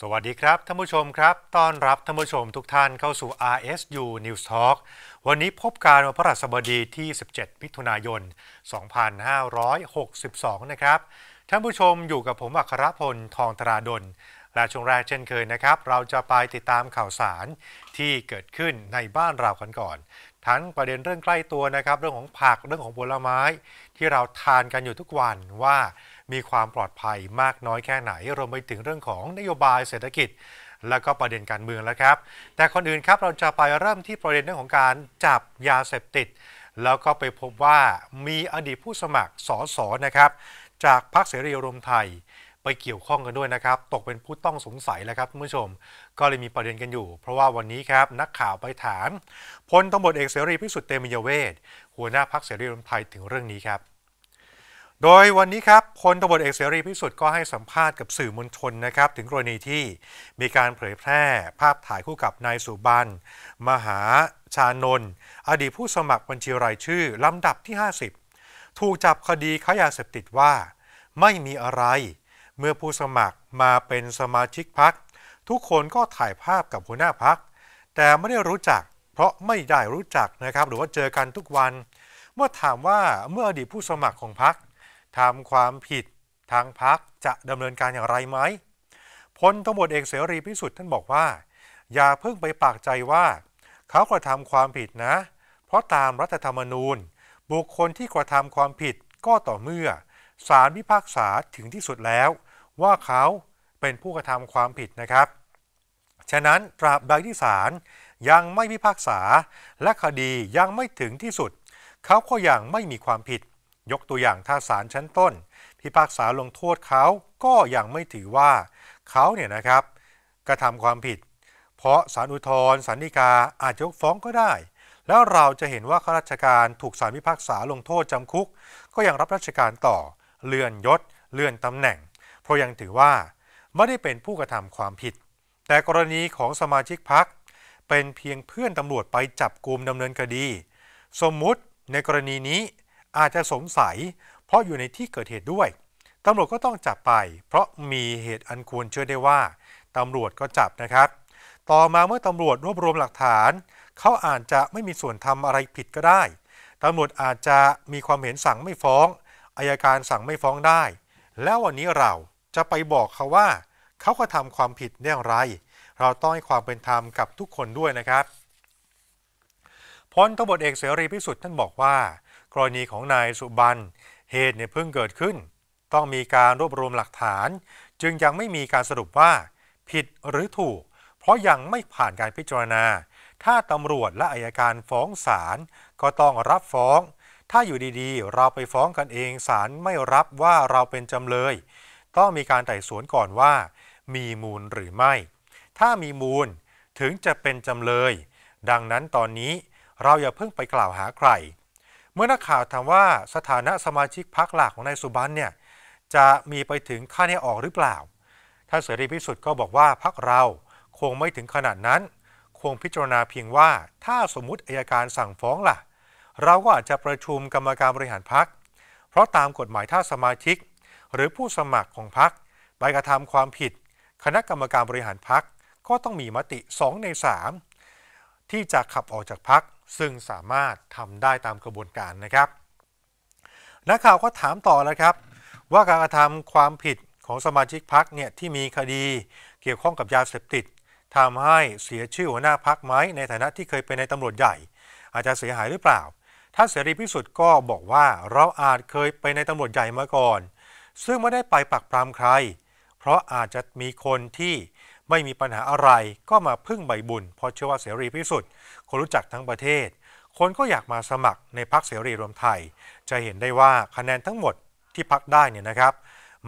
สวัสดีครับท่านผู้ชมครับต้อนรับท่านผู้ชมทุกท่านเข้าสู่ RSU News Talk วันนี้พบการวันพระสบดีที่ 17 มิถุนายน 2562 นะครับท่านผู้ชมอยู่กับผมอัครพลทองตราดลและช่วงแรกเช่นเคยนะครับ เราจะไปติดตามข่าวสารที่เกิดขึ้นในบ้านเรากันก่อน ทั้งประเด็นเรื่องใกล้ตัวนะครับ เรื่องของผักเรื่องของผลไม้ที่เราทานกันอยู่ทุกวันว่ามีความปลอดภัยมากน้อยแค่ไหน รวมไปถึงเรื่องของนโยบายเศรษฐกิจ และก็ประเด็นการเมืองแล้วครับ แต่คนอื่นครับเราจะไปเริ่มที่ประเด็นเรื่องของการจับยาเสพติด แล้วก็ไปพบว่ามีอดีตผู้สมัครสสนะครับ จากพรรคเสรีรวมไทย ไปเกี่ยวข้องกันด้วยนะครับ ตกเป็นผู้ต้องสงสัยแล้วครับท่านผู้ชม ก็เลยมีประเด็นกันอยู่ เพราะว่าวันนี้ครับนักข่าวไปถามพลตบรวจเอกเสรีพิสุทธิ์เตมียเวทหัวหน้าพักเสรีรวมไทยถึงเรื่องนี้ครับโดยวันนี้ครับพลตบเอกเสรีพิสุทธิ์ก็ให้สัมภาษณ์กับสื่อมวลชนนะครับ ถึงกรณีที่มีการเผยแพร่ ภาพถ่ายคู่กับนายสุบันมหาชานน อดีตผู้สมัครบัญชีรายชื่อ ลำดับที่ 50 ถูกจับคดีขายาเสพติดว่า ไม่มีอะไร เมื่อผู้สมัครมาเป็นสมาชิกพัก ทุกคนก็ถ่ายภาพกับหัวหน้าพักแต่ไม่ได้รู้จัก เพราะไม่ได้รู้จักนะครับหรือว่าเจอกันทุกวัน เมื่อถามว่าเมื่ออดีตผู้สมัครของพักทำความผิดทางพักจะดำเนินการอย่างไรไหมพลตบเอกเสรีพิสุทธิ์ท่านบอกว่า อย่าเพิ่งไปปากใจว่า เขากระทาความผิดนะ เพราะตามรัฐธรรมนูญ บุคคลที่กระทาความผิดก็ต่อเมื่อศาลพิพากษาถึงที่สุดแล้ว ว่าเขาเป็นผู้กระทาความผิดนะครับ ฉะนั้นตราบใดที่ศาลยังไม่พิพากษาและคดียังไม่ถึงที่สุด เขาก็ยังไม่มีความผิดยกตัวอย่างถ้าศาลชั้นต้นพิพากษาลงโทษเขาก็ยังไม่ถือว่าเขาเนี่ยนะครับ กระทำความผิด เพราะศาลอุทธรศาลฎีกา อาจยกฟ้องก็ได้ แล้วเราจะเห็นว่าข้าราชการถูกศาลพิพากษาลงโทษจำคุก ก็ยังรับราชการต่อเลื่อนยศ เลื่อนตำแหน่งเพราะยังถือว่าไม่ได้เป็นผู้กระทำความผิด แต่กรณีของสมาชิกพักเป็นเพียงเพื่อนตำรวจไปจับกลุ่มดำเนินคดี สมมุติในกรณีนี้อาจจะสงสัย เพราะอยู่ในที่เกิดเหตุด้วยตำรวจก็ต้องจับไป เพราะมีเหตุอันควรเชื่อได้ว่าตำรวจก็จับนะครับ ต่อมาเมื่อตำรวจรวบรวมหลักฐาน เขาอาจจะไม่มีส่วนทำอะไรผิดก็ได้ตำรวจอาจจะมีความเห็นสั่งไม่ฟ้องอายการสั่งไม่ฟ้องได้ แล้ววันนี้เราจะไปบอกเขาว่าเขาก็ทำความผิดเรื่องไรเราต้องให้ความเป็นธรรมกับทุกคนด้วยนะครับพลตบทเอกเสรีพิสุทธิ์ท่านบอกว่ากรณีของนายสุบันเหตุเนี่ยเพิ่งเกิดขึ้น ต้องมีการรวบรวมหลักฐาน จึงยังไม่มีการสรุปว่าผิดหรือถูก เพราะยังไม่ผ่านการพิจารณา ถ้าตำรวจและอายการฟ้องศาลก็ต้องรับฟ้อง ถ้าอยู่ดีๆ เราไปฟ้องกันเอง ศาลไม่รับว่าเราเป็นจำเลย ต้องมีการไต่สวนก่อนว่ามีมูลหรือไม่ ถ้ามีมูล ถึงจะเป็นจำเลย ดังนั้นตอนนี้เราอย่าเพิ่งไปกล่าวหาใครเมื่อนักข่าวถามว่าสถานะสมาชิกพรรคหลักของนายสุบันเนี่ยจะมีไปถึงขั้นให่ออกหรือเปล่าท่านเสรีพิสุทธิ์ก็บอกว่าพรรคเราคงไม่ถึงขนาดนั้น คงพิจารณาเพียงว่าถ้าสมมติอายการสั่งฟ้องล่ะ เราก็อาจจะประชุมกรรมการบริหารพรรค เพราะตามกฎหมายถ้าสมาชิก หรือผู้สมัครของพรรคไปกระทำความผิด คณะกรรมการบริหารพรรคก็ต้องมีมติ2ใน3ที่จะขับออกจากพรรคซึ่งสามารถทำได้ตามกระบวนการนะครับ นักข่าวก็ถามต่อแล้วครับ ว่าการกระทำความผิดของสมาชิกพักเนี่ยที่มีคดีเกี่ยวข้องกับยาเสพติดทำให้เสียชื่อหัวหน้าพักไหมในฐานะที่เคยเป็นในตำรวจใหญ่ อาจจะเสียหายหรือเปล่า ถ้าเสรีพิสุทธิ์ก็บอกว่าเราอาจเคยไปในตำรวจใหญ่มาก่อน ซึ่งไม่ได้ไปปักปรามใคร เพราะอาจจะมีคนที่ไม่มีปัญหาอะไรก็มาพึ่งใบบุญ เพราะเชื่อว่าเสรีพิสุทธิ์คนรู้จักทั้งประเทศ คนก็อยากมาสมัครในพักเสรีรวมไทย จะเห็นได้ว่าคะแนนทั้งหมดที่พักได้เนี่ยนะครับ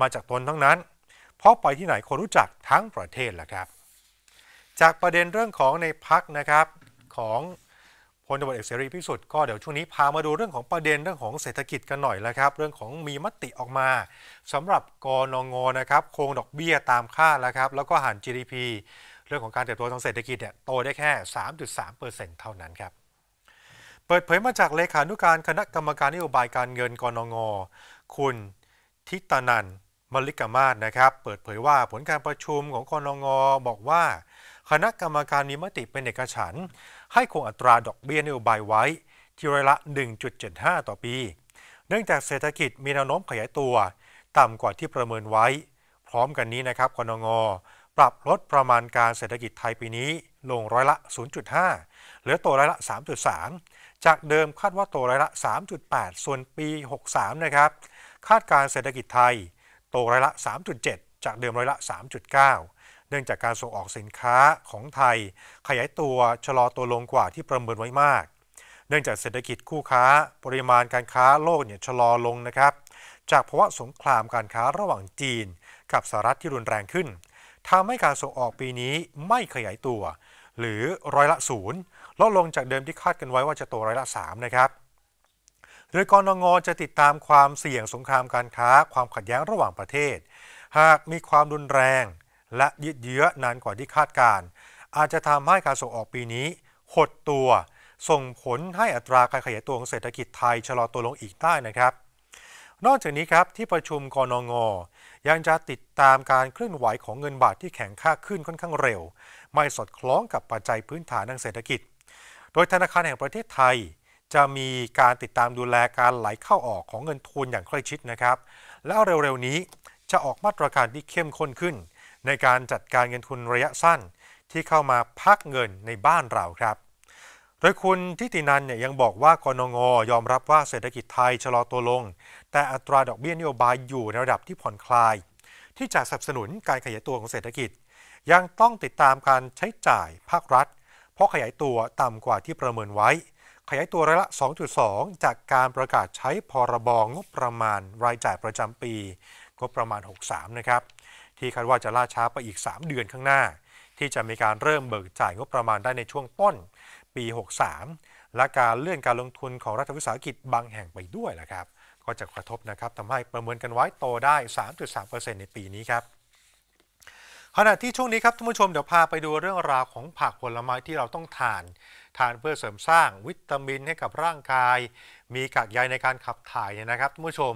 มาจากตนทั้งนั้น เพราะไปที่ไหนคนรู้จักทั้งประเทศแหละครับ จากประเด็นเรื่องของในพักนะครับของพลตบเอกเสรีพิสุทธิ์ก็เดี๋ยวช่วงนี้พามาดูเรื่องของประเด็นเรื่องของเศรษฐกิจกันหน่อยแล้วครับเรื่องของมีมติออกมา สำหรับกรนงนะครับโครงดอกเบี้ยตามค่า แล้วครับแล้วก็หาร GDP เรื่องของการเติบโตทางเศรษฐกิจเนี่ยโตได้แค่ 3.3%เท่านั้นครับ เปิดเผยมาจากเลขานุการคณะกรรมการนโยบายการเงินกนง คุณทิตนัน มลิกามาศนะครับ เปิดเผยว่าผลการประชุมของกนง บอกว่า คณะกรรมการมีมติเป็นเอกฉันท์ให้คงอัตราดอกเบี้ยนโยบายไว้ ที่ร้อยละ 1.75 ต่อปี เนื่องจากเศรษฐกิจมีแนวโน้มขยายตัวต่ำกว่าที่ประเมินไว้ พร้อมกันนี้นะครับกนงปรับลดประมาณการเศรษฐกิจไทยปีนี้ลงร้อยละ 0.5 เหลือโตร้อยละ 3.3 จากเดิมคาดว่าโตร้อยละ 3.8 ส่วนปี 63 นะครับ คาดการเศรษฐกิจไทย โตร้อยละ 3.7 จากเดิมร้อยละ 3.9 เนื่องจากการส่งออกสินค้าของไทย ขยายตัวชะลอตัวลงกว่าที่ประเมินไว้มาก เนื่องจากเศรษฐกิจคู่ค้าปริมาณการค้าโลกเนี่ยชะลอลงนะครับ จากภาวะสงครามการค้าระหว่างจีน กับสหรัฐที่รุนแรงขึ้นทำให้การส่งออกปีนี้ไม่ขยายตัว หรือร้อยละศูนย์ลดลงจากเดิมที่คาดกันไว้ว่าจะโตร้อยละ 3 นะครับ โดยกรงงจะติดตามความเสี่ยงสงครามการค้า ความขัดแย้งระหว่างประเทศ หากมีความรุนแรงและยืดเยื้อนานกว่าที่คาดการ อาจจะทำให้การส่งออกปีนี้หดตัว ส่งผลให้อัตราการขยายตัวของเศรษฐกิจไทยชะลอตัวลงอีกได้นะครับนอกจากนี้ครับที่ประชุมกนงยังจะติดตามการเคลื่อนไหวของเงินบาทที่แข็งค่าขึ้นค่อนข้างเร็ว ไม่สอดคล้องกับปัจจัยพื้นฐานทางเศรษฐกิจ โดยธนาคารแห่งประเทศไทยจะมีการติดตามดูแลการไหลเข้าออกของเงินทุนอย่างใกล้ชิดนะครับ แล้วเร็วๆนี้จะออกมาตรการที่เข้มข้นขึ้น ในการจัดการเงินทุนระยะสั้นที่เข้ามาพักเงินในบ้านเราครับดยคุณทิตินันเนี่ยยังบอกว่ากนง ยอมรับว่าเศรษฐกิจไทยชะลอตัวลง แต่อัตราดอกเบี้ยนโยบายอยู่ในระดับที่ผ่อนคลาย ที่จะสนับสนุนการขยายตัวของเศรษฐกิจ ยังต้องติดตามการใช้จ่ายภาครัฐ เพราะขยายตัวต่ำกว่าที่ประเมินไว้ ขยายตัวร้อยละ 2.2 จากการประกาศใช้พรบงงบประมาณรายจ่ายประจำปีงบประมาณ 63 นะครับที่คาดว่าจะล่าช้าไปอีก 3 เดือนข้างหน้า ที่จะมีการเริ่มเบิกจ่ายงบประมาณได้ในช่วงต้นปี 63 และการเลื่อนการลงทุนของรัฐวิสาหกิจบางแห่งไปด้วยนะครับ ก็จะกระทบนะครับทำให้ประเมินกันไว้โตได้ 3.3%ในปีนี้ครับ ขณะที่ช่วงนี้ครับท่านผู้ชมเดี๋ยวพาไปดูเรื่องราวของผักผลไม้ที่เราต้องทาน ทานเพื่อเสริมสร้างวิตามินให้กับร่างกาย มีกากใยในการขับถ่ายเนี่ยนะครับท่านผู้ชม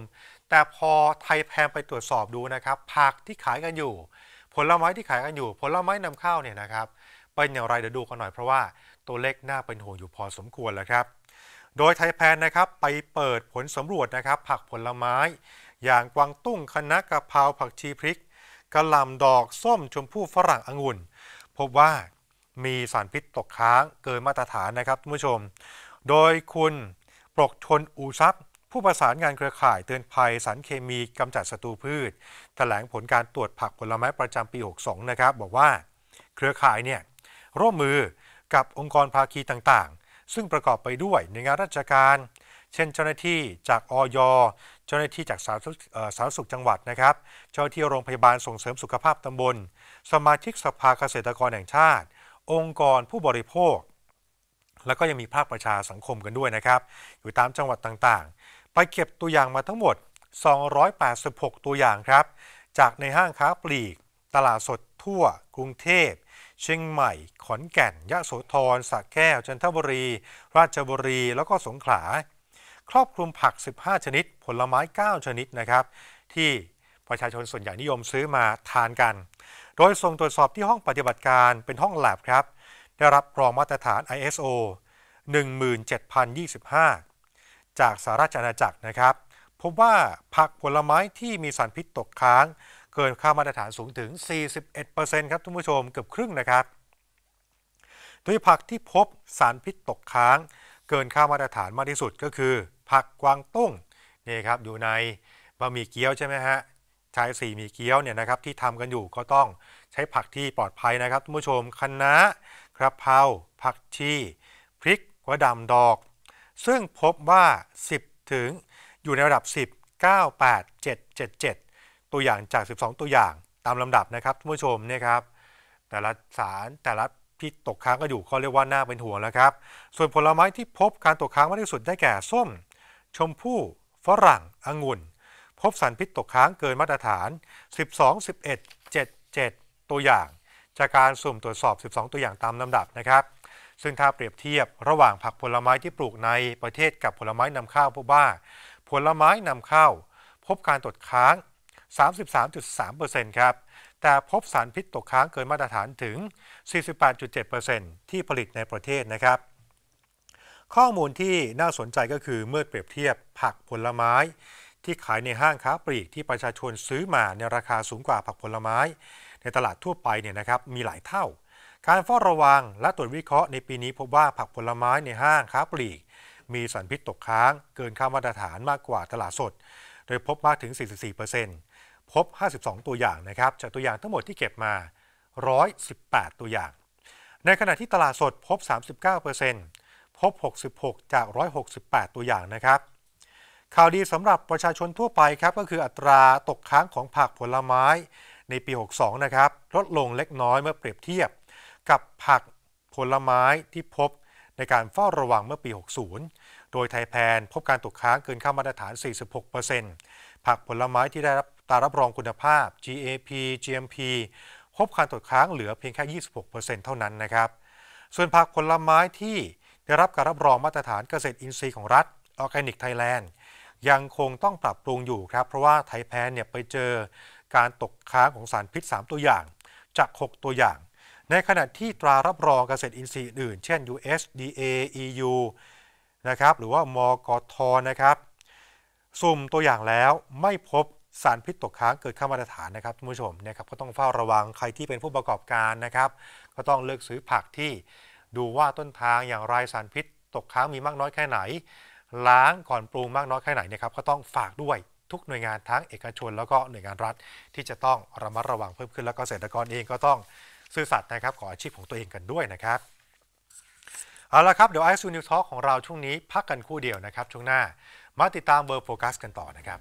แต่พอไทยแพมไปตรวจสอบดูนะครับผักที่ขายกันอยู่ ผลไม้ที่ขายกันอยู่ ผลไม้นำเข้าเนี่ยนะครับเป็นอย่างไรเดี๋ยวดูกันหน่อยเพราะว่าตัวเลขน่าเป็นห่วงอยู่พอสมควรแล้วครับ โดยไทยแพนนะครับไปเปิดผลสำรวจนะครับ ผักผลไม้ อย่างกวางตุ้งคะน้ากะเพราผักชีพริกกระหล่ำดอก ส้มชมพู่ฝรั่งองุ่นพบว่ามีสารพิษตกค้างเกินมาตรฐานนะครับท่านผู้ชม โดยคุณปกชนอูซับผู้ประสานงานเครือข่ายเตือนภัยสารเคมีกำจัดศัตรูพืช แถลงผลการตรวจผักผลไม้ประจำปี62นะครับ บอกว่าเครือข่ายเนี่ยร่วมมือกับองค์กรภาคีต่างๆ ซึ่งประกอบไปด้วยหน่วยงานราชการ เช่น เจ้าหน้าที่จากอย เจ้าหน้าที่จากสาธารณสุขจังหวัดนะครับ เจ้าหน้าที่โรงพยาบาลส่งเสริมสุขภาพตำบล สมาชิกสภาเกษตรกรแห่งชาติ องค์กรผู้บริโภค แล้วก็ยังมีภาคประชาสังคมกันด้วยนะครับ อยู่ตามจังหวัดต่างๆ ไปเก็บตัวอย่างมาทั้งหมด 286 ตัวอย่างครับ จากในห้างค้าปลีก ตลาดสดทั่ว กรุงเทพเชียงใหม่ ขอนแก่น ยะโสธรสระแก้ว จันทบุรี ราชบุรี แล้วก็สงขลา ครอบคลุมผัก 15 ชนิด ผลไม้ 9 ชนิดนะครับ ที่ประชาชนส่วนใหญ่นิยมซื้อมาทานกัน โดยส่งตรวจสอบที่ห้องปฏิบัติการ เป็นห้องแลบครับ ได้รับรองมาตรฐาน ISO 17025 จากสหราชอาณาจักรนะครับ พบว่าผักผลไม้ที่มีสารพิษตกค้างเกินค่ามาตรฐานสูงถึง 41%ครับท่านผู้ชมเกือบครึ่งนะครับโดยผักที่พบสารพิษตกค้าง เกินค่ามาตรฐานมากที่สุดก็คือ ผักกวางตุ้งนี่ครับอยู่ในบะหมี่เกี๊ยวใช่ไหมฮะใช้สี่มีเกี๊ยวเนี่ยนะครับที่ทำกันอยู่ก็ต้องใช้ผักที่ปลอดภัยนะครับท่านผู้ชมคะน้า กระเพรา ผักชี พริกกระดำดอก ซึ่งพบว่า 10 ถึง อยู่ในระดับ 10 9 8 7 7 7ตัวอย่างจาก 12 ตัวอย่างตามลำดับนะครับท่านผู้ชมเนี่ยครับแต่ละสารแต่ละพิษตกค้างก็อยู่ก็เรียกว่าหน้าเป็นห่วงแล้วครับ ส่วนผลไม้ที่พบการตกค้างมากที่สุดได้แก่ส้ม ชมพู่ฝรั่งองุ่น พบสารพิษตกค้างเกินมาตรฐาน12 11 7 7 ตัวอย่าง จากการสุ่มตรวจสอบ 12 ตัวอย่างตามลำดับนะครับ ซึ่งถ้าเปรียบเทียบระหว่างผักผลไม้ที่ปลูกในประเทศกับผลไม้นำเข้าพบว่าผลไม้นำเข้า พบการตกค้าง33.3%ครับ แต่พบสารพิษตกค้างเกินมาตรฐานถึง 48.7%ที่ผลิตในประเทศนะครับ ข้อมูลที่น่าสนใจก็คือเมื่อเปรียบเทียบผักผลไม้ ที่ขายในห้างค้าปลีกที่ประชาชนซื้อมาในราคาสูงกว่าผักผลไม้ ในตลาดทั่วไปเนี่ยนะครับมีหลายเท่า การเฝ้าระวังและตรวจวิเคราะห์ในปีนี้พบว่าผักผลไม้ในห้างค้าปลีกมีสารพิษตกค้างเกินค่ามาตรฐานมากกว่าตลาดสด โดยพบมากถึง44%เพบ 52 ตัวอย่างนะครับ จากตัวอย่างทั้งหมดที่เก็บมา 118 ตัวอย่าง ในขณะที่ตลาดสดพบ 39%พบ 66 จาก 168 ตัวอย่างนะครับ ข่าวดีสำหรับประชาชนทั่วไปครับก็คืออัตราตกค้างของผักผลไม้ในปี 62 นะครับลดลงเล็กน้อยเมื่อเปรียบเทียบกับผักผลไม้ที่พบในการเฝ้าระวังเมื่อปี 60 โดยไทยแพนพบการตกค้างเกินค่ามาตรฐาน 46%ผักผลไม้ที่ได้รับตารับรองคุณภาพ GAP GMP พบการตกค้างเหลือเพียงแค่ 26%เท่านั้นนะครับ ส่วนผักผลไม้ที่ได้รับการรับรองมาตรฐานเกษตรอินทรีย์ของรัฐออร์แกนิกไทยแลนด์ยังคงต้องปรับปรุงอยู่ครับ เพราะว่าไทยแพนเนี่ยไปเจอการตกค้างของสารพิษ3ตัวอย่าง จาก 6 ตัวอย่าง ในขณะที่ตรารับรองเกษตรอินทรีย์อื่น เช่น USDA EU นะครับ หรือว่า มกทนะครับสุ่มตัวอย่างแล้วไม่พบสารพิษตกค้างเกิดข้ามาตรฐานนะครับท่านผู้ชมนะครับ ก็ต้องเฝ้าระวังใครที่เป็นผู้ประกอบการนะครับ ก็ต้องเลือกซื้อผักที่ดูว่าต้นทางอย่างไรสารพิษตกค้างมีมากน้อยแค่ไหน ล้างก่อนปรุงมากน้อยแค่ไหนนะครับ ก็ต้องฝากด้วยทุกหน่วยงานทั้งเอกชน แล้วก็หน่วยงานรัฐ ที่จะต้องระมัดระวังเพิ่มขึ้นแล้วก็เกษตรกรเองก็ต้องซื่อสัตย์นะครับ ขออาชีพของตัวเองกันด้วยนะครับเอาละครับเดี๋ยวไอซ์ซูนิวทอลของเราช่วงนี้ พักกันคู่เดียวนะครับ ช่วงหน้ามาติดตามเบอร์โฟกัสกันต่อนะครับ